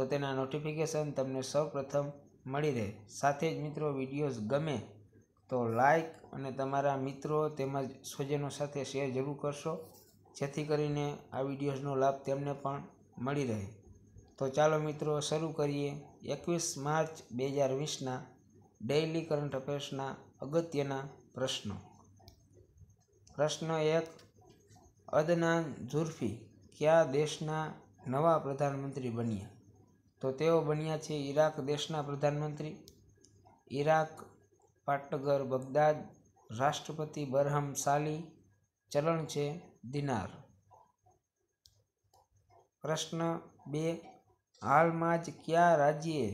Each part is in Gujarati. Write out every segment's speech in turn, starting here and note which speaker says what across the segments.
Speaker 1: તો તેના નોટિફિકેશન તમને સૌપ્રથમ મળી રહે સાથે જ મિત્રો વિડીયોઝ ગમે તો લાઇક અને તમારા મિત્રો તેમજ સ્વજનો સાથે શેર જરૂર કરશો જેથી કરીને આ વિડીયોઝનો લાભ તેમને પણ મળી રહે તો ચાલો મિત્રો શરૂ કરીએ એકવીસ માર્ચ બે હજાર વીસના ડેઇલી કરંટ અફેર્સના અગત્યના પ્રશ્નો પ્રશ્ન એક અદનાન ઝુર્ફી કયા દેશના નવા પ્રધાનમંત્રી બન્યા તો તેઓ બન્યા છે ઈરાક દેશના પ્રધાનમંત્રી ઈરાક પાટગર બગદાદ રાષ્ટ્રપતિ બરહમ સાલી ચલણ છે દિનાર પ્રશ્ન બે હાલમાં જ કયા રાજ્યે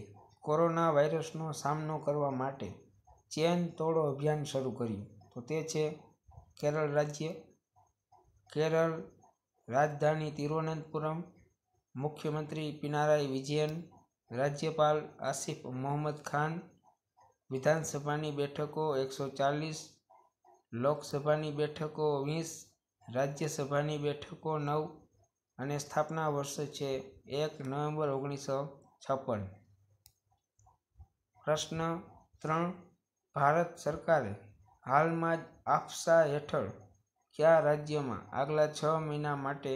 Speaker 1: કોરોના વાયરસનો સામનો કરવા માટે ચેન તોડો અભિયાન શરૂ કર્યું તો તે છે કેરળ રાજ્ય કેરળ રાજધાની તિરુવનંતપુરમ મુખ્યમંત્રી પિનારાઈ વિજયન રાજ્યપાલ આસિફ મોહમ્મદ ખાન વિધાનસભાની બેઠકો એકસો ચાલીસ લોકસભાની બેઠકો વીસ રાજ્યસભાની બેઠકો નવ અને સ્થાપના વર્ષ છે એક નવેમ્બર ઓગણીસો છપ્પન પ્રશ્ન ત્રણ ભારત સરકારે હાલમાં જ આફસા હેઠળ કયા રાજ્યમાં આગલા છ મહિના માટે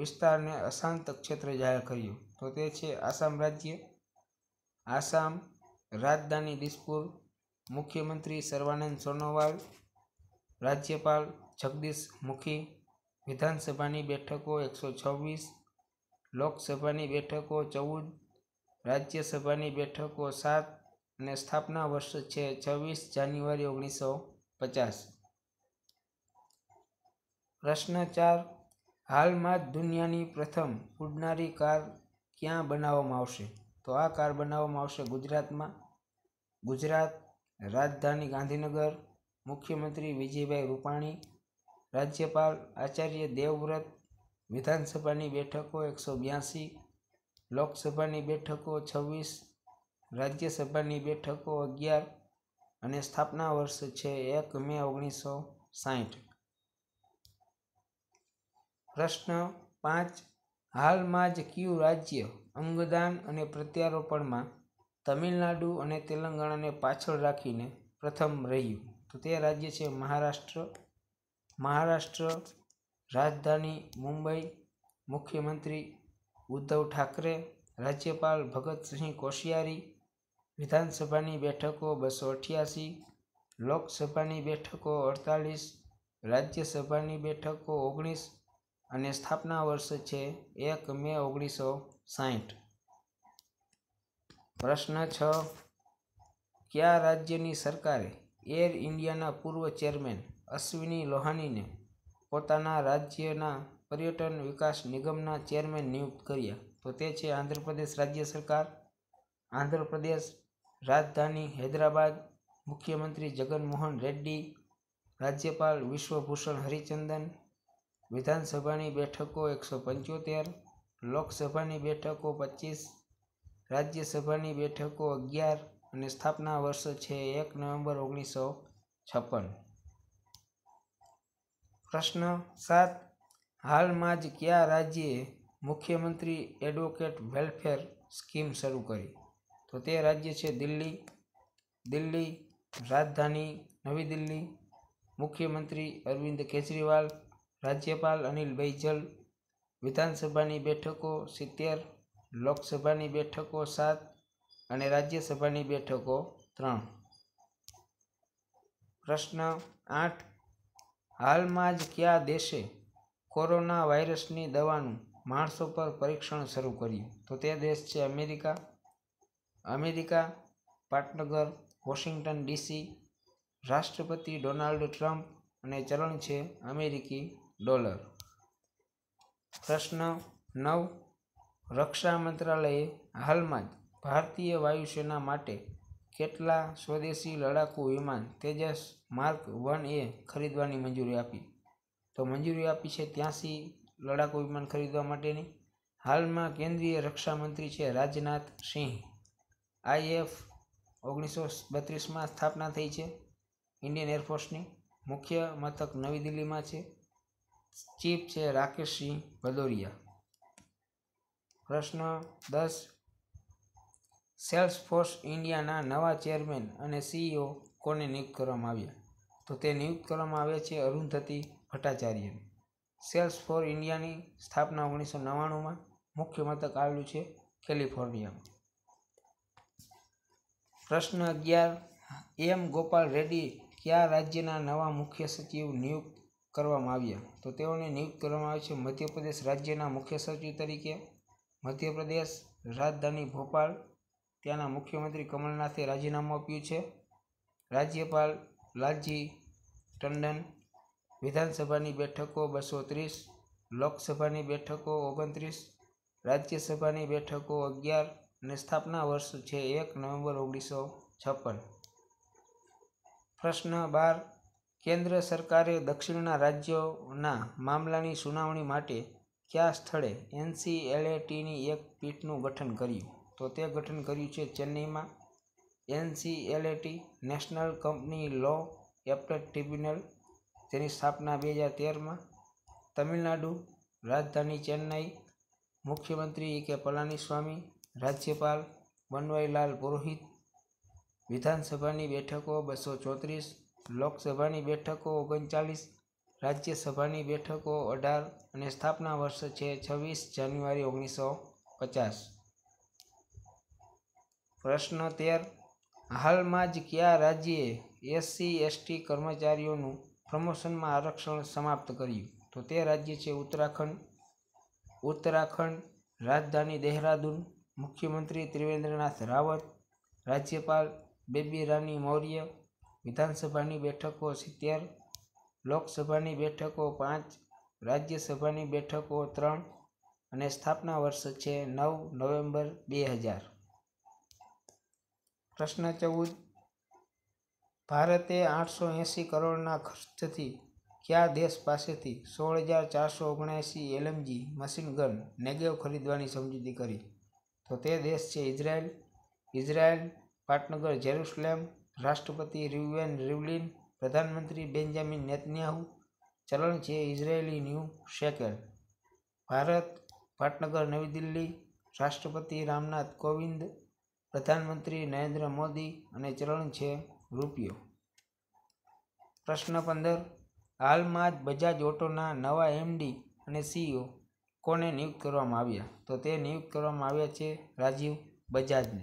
Speaker 1: વિસ્તારને અશાંત ક્ષેત્ર જાહેર કર્યું તો તે છે આસામ રાજ્ય આસામ રાજધાની દિસપુર મુખ્યમંત્રી સર્વાનંદ સોનોવાલ રાજ્યપાલ જગદીશ મુખી વિધાનસભાની બેઠકો એકસો છવ્વીસ લોકસભાની બેઠકો ચૌદ રાજ્યસભાની બેઠકો સાત અને સ્થાપના વર્ષ છે છવ્વીસ જાન્યુઆરી ઓગણીસો પચાસ પ્રશ્ન ચાર હાલમાં જ દુનિયાની પ્રથમ ઉડનારી કાર ક્યાં બનાવવામાં આવશે તો આ કાર બનાવવામાં આવશે ગુજરાતમાં ગુજરાત રાજધાની ગાંધીનગર મુખ્યમંત્રી વિજયભાઈ રૂપાણી રાજ્યપાલ આચાર્ય દેવવ્રત વિધાનસભાની બેઠકો એકસો બ્યાસી લોકસભાની બેઠકો છવ્વીસ રાજ્યસભાની બેઠકો અગિયાર અને સ્થાપના વર્ષ છે એક મે ઓગણીસો સાહીઠ પ્રશ્ન પાંચ હાલમાં જ કયું રાજ્ય અંગદાન અને પ્રત્યારોપણમાં તમિલનાડુ અને તેલંગાણાને પાછળ રાખીને પ્રથમ રહ્યું તો તે રાજ્ય છે મહારાષ્ટ્ર મહારાષ્ટ્ર રાજધાની મુંબઈ મુખ્યમંત્રી ઉદ્ધવ ઠાકરે રાજ્યપાલ ભગતસિંહ કોશિયારી વિધાનસભાની બેઠકો બસો અઠ્યાસી લોકસભાની બેઠકો અડતાલીસ રાજ્યસભાની બેઠકો ઓગણીસ અને સ્થાપના વર્ષ છે એક મે ઓગણીસો સાહીઠ પ્રશ્ન છ કયા રાજ્યની સરકારે એર ઇન્ડિયાના પૂર્વ ચેરમેન અશ્વિની લોહાનીને પોતાના રાજ્યના પર્યટન વિકાસ નિગમના ચેરમેન નિયુક્ત કર્યા તો તે છે આંધ્રપ્રદેશ રાજ્ય સરકાર આંધ્રપ્રદેશ રાજધાની હૈદરાબાદ મુખ્યમંત્રી જગનમોહન રેડ્ડી રાજ્યપાલ વિશ્વભૂષણ હરિચંદન વિધાનસભાની બેઠકો એકસો પંચોતેર લોકસભાની બેઠકો પચીસ રાજ્યસભાની બેઠકો અગિયાર અને સ્થાપના વર્ષ છે એક નવેમ્બર ઓગણીસો છપ્પન પ્રશ્ન સાત હાલમાં જ કયા રાજ્યે મુખ્યમંત્રી એડવોકેટ વેલફેર સ્કીમ શરૂ કરી તો તે રાજ્ય છે દિલ્હી દિલ્હી રાજધાની નવી દિલ્હી મુખ્યમંત્રી અરવિંદ કેજરીવાલ રાજ્યપાલ અનિલ બૈજલ વિધાનસભાની બેઠકો સિત્તેર લોકસભાની બેઠકો સાત અને રાજ્યસભાની બેઠકો ત્રણ પ્રશ્ન આઠ હાલમાં જ કયા દેશે કોરોના વાયરસની દવાનું માણસો પર પરીક્ષણ શરૂ કર્યું તો તે દેશ છે અમેરિકા અમેરિકા પાટનગર વોશિંગ્ટન ડીસી રાષ્ટ્રપતિ ડોનાલ્ડ ટ્રમ્પ અને ચલણ છે અમેરિકી ડોલર પ્રશ્ન નવ રક્ષા મંત્રાલયે હાલમાં જ ભારતીય વાયુસેના માટે કેટલા સ્વદેશી લડાકુ વિમાન તેજસ માર્ક વન એ ખરીદવાની મંજૂરી આપી તો મંજૂરી આપી છે ત્યાંસી લડાકુ વિમાન ખરીદવા માટેની હાલમાં કેન્દ્રીય રક્ષામંત્રી છે રાજનાથ સિંહ આઈએફ ઓગણીસો બત્રીસમાં સ્થાપના થઈ છે ઇન્ડિયન એરફોર્સની મુખ્ય મથક નવી દિલ્હીમાં છે ચીફ છે રાકેશસિંહ ભદૌરિયા પ્રશ્ન દસ સેલ્સફોર્સ ઇન્ડિયાના નવા ચેરમેન અને સીઈઓ કોને નિયુક્ત કરવામાં આવ્યા તો તે નિયુક્ત કરવામાં આવ્યા છે અરુંધતી ભટ્ટાચાર્ય સેલ્સ ફોર ઇન્ડિયાની સ્થાપના ઓગણીસો નવ્વાણુંમાં મુખ્ય મથક આવેલું છે કેલિફોર્નિયામાં પ્રશ્ન અગિયાર એમ ગોપાલ રેડ્ડી કયા રાજ્યના નવા મુખ્ય સચિવ નિયુક્ત કરવામાં આવ્યા તો તેઓને નિયુક્ત કરવામાં આવે છે મધ્યપ્રદેશ રાજ્યના મુખ્ય સચિવ તરીકે મધ્યપ્રદેશ રાજધાની ભોપાલ ત્યાંના મુખ્યમંત્રી કમલનાથે રાજીનામું આપ્યું છે રાજ્યપાલ લાલજી ટંડન વિધાનસભાની બેઠકો બસો ત્રીસ લોકસભાની બેઠકો ઓગણત્રીસ રાજ્યસભાની બેઠકો અગિયાર અને સ્થાપના વર્ષ છે એક નવેમ્બર ઓગણીસો છપ્પન પ્રશ્ન બાર કેન્દ્ર સરકારે દક્ષિણના રાજ્યોના મામલાની સુનાવણી માટે કયા સ્થળે એનસીએલએટીની એક પીઠનું ગઠન કર્યું તો તે ગઠન કર્યું છે ચેન્નઈમાં NCLAT national company law appellate tribunal તેની સ્થાપના બે હજાર તેરમાં તમિલનાડુ રાજધાની ચેન્નઈ મુખ્યમંત્રી કે પલાનીસ્વામી રાજ્યપાલ બનવારીલાલ પુરોહિત વિધાનસભાની બેઠકો બસો ચોત્રીસ લોકસભાની બેઠકો ઓગણચાલીસ રાજ્યસભાની બેઠકો અઢાર અને સ્થાપના વર્ષ છે છવ્વીસ જાન્યુઆરી ઓગણીસો પચાસ પ્રશ્ન તેર હાલમાં જ કયા રાજ્યે એસસી એસટી કર્મચારીઓનું પ્રમોશનમાં આરક્ષણ સમાપ્ત કર્યું તો તે રાજ્ય છે ઉત્તરાખંડ ઉત્તરાખંડ રાજધાની દહેરાદૂન મુખ્યમંત્રી ત્રિવેન્દ્રનાથ રાવત રાજ્યપાલ બેબી રાની મૌર્ય વિધાનસભાની બેઠકો સિત્તેર લોકસભાની બેઠકો પાંચ રાજ્યસભાની બેઠકો ત્રણ અને સ્થાપના વર્ષ છે નવ નવેમ્બર બે હજાર પ્રશ્ન ચૌદ ભારતે આઠસો એંસી કરોડના ખર્ચથી કયા દેશ પાસેથી સોળ હજાર ચારસો ઓગણએંસી એલએમજી મશીન ગન નેગેવ ખરીદવાની સમજૂતી કરી તો તે દેશ છે ઇઝરાયલ ઇઝરાયલ પાટનગર જેરુસલેમ રાષ્ટ્રપતિ રિવેન રિવલિન પ્રધાનમંત્રી બેન્જામિન નેતન્યાહુ ચલણ છે ઇઝરાયેલી ન્યૂ શેકેલ ભારત પાટનગર નવી દિલ્હી રાષ્ટ્રપતિ રામનાથ કોવિંદ પ્રધાનમંત્રી નરેન્દ્ર મોદી અને ચલણ છે રૂપિયો પ્રશ્ન પંદર હાલમાં જ બજાજ ઓટોના નવા એમડી અને સીઈઓ કોને નિયુક્ત કરવામાં આવ્યા તો તે નિયુક્ત કરવામાં આવ્યા છે રાજીવ બજાજને